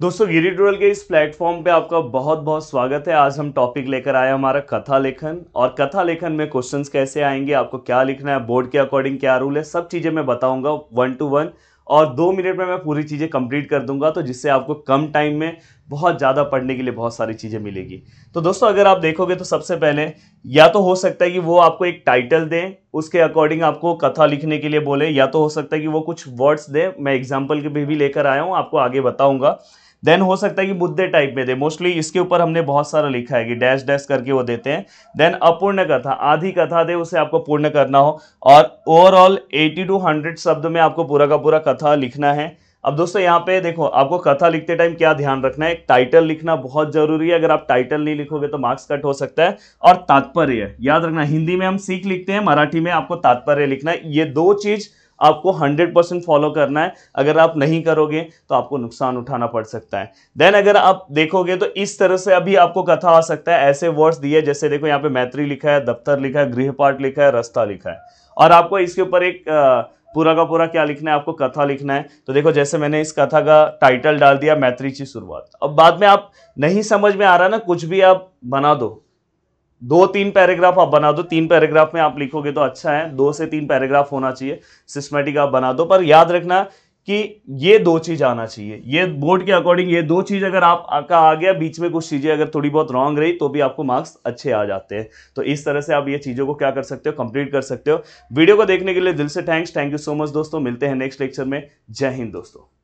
दोस्तों गिरी टूरल के इस प्लेटफॉर्म पे आपका बहुत बहुत स्वागत है आज हम टॉपिक लेकर आए हमारा कथा लेखन और कथा लेखन में क्वेश्चंस कैसे आएंगे आपको क्या लिखना है बोर्ड के अकॉर्डिंग क्या रूल है सब चीज़ें मैं बताऊंगा वन टू वन और दो मिनट में मैं पूरी चीज़ें कंप्लीट कर दूंगा तो जिससे आपको कम टाइम में बहुत ज़्यादा पढ़ने के लिए बहुत सारी चीज़ें मिलेगी तो दोस्तों अगर आप देखोगे तो सबसे पहले या तो हो सकता है कि वो आपको एक टाइटल दें उसके अकॉर्डिंग आपको कथा लिखने के लिए बोले या तो हो सकता है कि वो कुछ वर्ड्स दें मैं एग्जाम्पल के भी, भी लेकर आया हूँ आपको आगे बताऊँगा देन हो सकता है कि मुद्दे टाइप में दे मोस्टली इसके ऊपर हमने बहुत सारा लिखा है कि डैश डैश करके वो देते हैं देन अपूर्ण कथा आधी कथा दे उसे आपको पूर्ण करना हो और ओवरऑल 80 टू 100 शब्द में आपको पूरा का पूरा कथा लिखना है अब दोस्तों यहाँ पे देखो आपको कथा लिखते टाइम क्या ध्यान रखना है टाइटल लिखना बहुत जरूरी है अगर आप टाइटल नहीं लिखोगे तो मार्क्स कट हो सकता है और तात्पर्य याद रखना हिंदी में हम सीख लिखते हैं मराठी में आपको तात्पर्य लिखना है ये दो चीज़ आपको 100 परसेंट फॉलो करना है अगर आप नहीं करोगे तो आपको नुकसान उठाना पड़ सकता है देन अगर आप देखोगे तो इस तरह से अभी आपको कथा आ सकता है ऐसे वर्ड्स दिए जैसे देखो यहाँ पे मैत्री लिखा है दफ्तर लिखा है गृहपाठ लिखा है रास्ता लिखा है और आपको इसके ऊपर एक पूरा का पूरा क्या लिखना है आपको कथा लिखना है तो देखो जैसे मैंने इस कथा का टाइटल डाल दिया मैत्री की शुरुआत अब बाद में आप नहीं समझ में आ रहा ना कुछ भी आप बना दो दो तीन पैराग्राफ आप बना दो तीन पैराग्राफ में आप लिखोगे तो अच्छा है दो से तीन पैराग्राफ होना चाहिए सिस्टमेटिक आप बना दो पर याद रखना कि ये दो चीज आना चाहिए ये बोर्ड के अकॉर्डिंग ये दो चीज अगर आप का आ गया बीच में कुछ चीजें अगर थोड़ी बहुत रॉन्ग रही तो भी आपको मार्क्स अच्छे आ जाते हैं तो इस तरह से आप ये चीजों को क्या कर सकते हो कंप्लीट कर सकते हो वीडियो को देखने के लिए दिल से thanks thank you so much दोस्तों मिलते हैं नेक्स्ट लेक्चर में जय हिंद दोस्तों